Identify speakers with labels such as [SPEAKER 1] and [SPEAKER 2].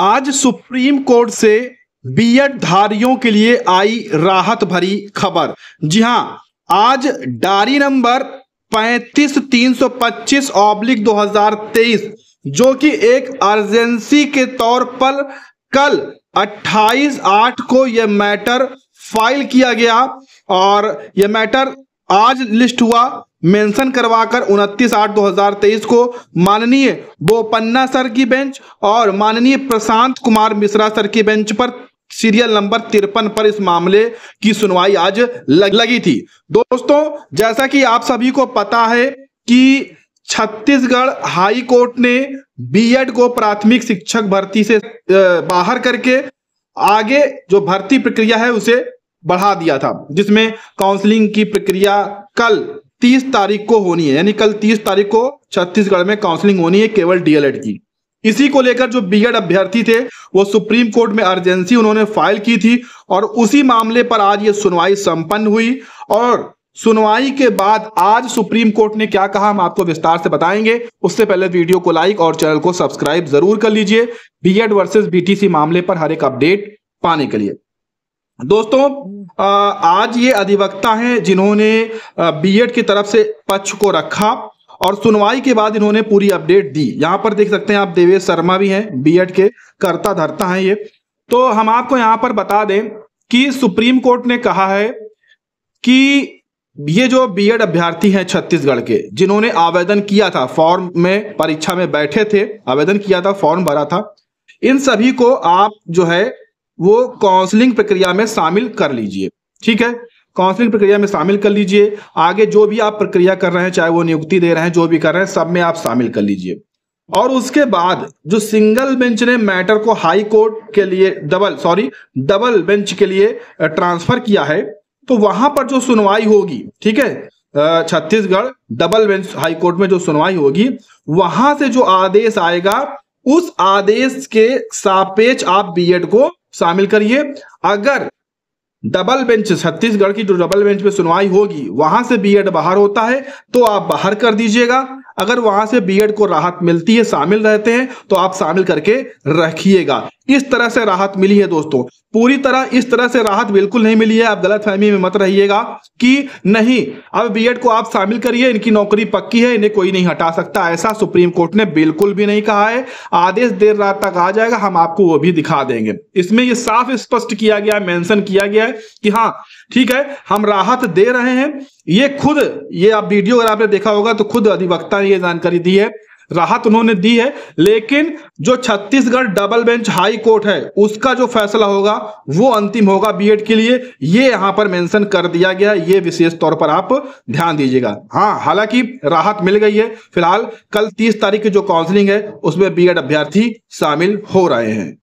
[SPEAKER 1] आज supreme court से BEd धारियों के लिए आई राहत भरी खबर जी हां आज डारी नंबर पैंतीस तीन सौ पच्चीस ऑब्लिक दो हजार तेईस जो कि एक अर्जेंसी के तौर पर कल अट्ठाईस आठ को यह मैटर फाइल किया गया और यह मैटर आज लिस्ट हुआ मेंशन करवाकर 29 आठ 2023 को माननीय बोपन्ना सर की बेंच और माननीय प्रशांत कुमार मिश्रा सर की बेंच पर सीरियल नंबर तिरपन पर इस मामले की सुनवाई आज लग, लगी थी दोस्तों जैसा कि आप सभी को पता है कि छत्तीसगढ़ हाई कोर्ट ने बीएड को प्राथमिक शिक्षक भर्ती से बाहर करके आगे जो भर्ती प्रक्रिया है उसे बढ़ा दिया था जिसमें काउंसलिंग की प्रक्रिया कल 30 तारीख को होनी है यानी कल 30 तारीख को छत्तीसगढ़ में काउंसलिंग होनी है केवल डीएलएड की इसी को लेकर जो बीएड अभ्यर्थी थे वो सुप्रीम कोर्ट में अर्जेंसी उन्होंने फाइल की थी और उसी मामले पर आज ये सुनवाई संपन्न हुई और सुनवाई के बाद आज सुप्रीम कोर्ट ने क्या कहा हम आपको विस्तार से बताएंगे उससे पहले वीडियो को लाइक और चैनल को सब्सक्राइब जरूर कर लीजिए बीएड वर्सेस बीटीसी मामले पर हर एक अपडेट पाने के लिए दोस्तों आज ये अधिवक्ता हैं जिन्होंने बीएड की तरफ से पक्ष को रखा और सुनवाई के बाद इन्होंने पूरी अपडेट दी यहाँ पर देख सकते हैं आप देवेश शर्मा भी हैं बीएड के करता धरता हैं ये तो हम आपको यहाँ पर बता दें कि सुप्रीम कोर्ट ने कहा है कि ये जो बीएड अभ्यर्थी हैं छत्तीसगढ़ के जिन्होंने आवेदन किया था फॉर्म में परीक्षा में बैठे थे आवेदन किया था फॉर्म भरा था इन सभी को आप जो है वो काउंसलिंग प्रक्रिया में शामिल कर लीजिए ठीक है काउंसलिंग प्रक्रिया में शामिल कर लीजिए आगे जो भी आप प्रक्रिया कर रहे हैं चाहे वो नियुक्ति दे रहे हैं जो भी कर रहे हैं सब में आप शामिल कर लीजिए और उसके बाद जो सिंगल बेंच ने मैटर को हाई कोर्ट के लिए डबल सॉरी डबल बेंच के लिए ट्रांसफर uh, किया है तो वहां पर जो सुनवाई होगी ठीक है uh, Chhattisgarh double bench high court में जो सुनवाई होगी वहां से जो आदेश आएगा उस आदेश के सापेक्ष आप बीएड को शामिल करिए अगर डबल बेंच छत्तीसगढ़ की जो डबल बेंच में सुनवाई होगी वहां से बीएड बाहर होता है तो आप बाहर कर दीजिएगा अगर वहां से बीएड को राहत मिलती है शामिल रहते हैं तो आप शामिल करके रखिएगा इस तरह से राहत मिली है दोस्तों पूरी तरह इस तरह से राहत बिल्कुल नहीं मिली है आप गलत फहमी में मत रहिएगा कि नहीं अब बीएड को आप शामिल करिए इनकी नौकरी पक्की है इन्हें कोई नहीं हटा सकता ऐसा सुप्रीम कोर्ट ने बिल्कुल भी नहीं कहा है आदेश देर रात तक आ जाएगा हम आपको वो भी दिखा देंगे इसमें यह साफ स्पष्ट किया गया है किया गया है कि हाँ ठीक है हम राहत दे रहे हैं ये खुद ये आप वीडियो अगर आपने देखा होगा तो खुद अधिवक्ता ने यह जानकारी दी है राहत उन्होंने दी है लेकिन जो Chhattisgarh double bench high court है उसका जो फैसला होगा वो अंतिम होगा बीएड के लिए ये यहां पर मेंशन कर दिया गया ये विशेष तौर पर आप ध्यान दीजिएगा हाँ हालांकि राहत मिल गई है फिलहाल कल तीस तारीख की जो काउंसलिंग है उसमें बीएड अभ्यर्थी शामिल हो रहे हैं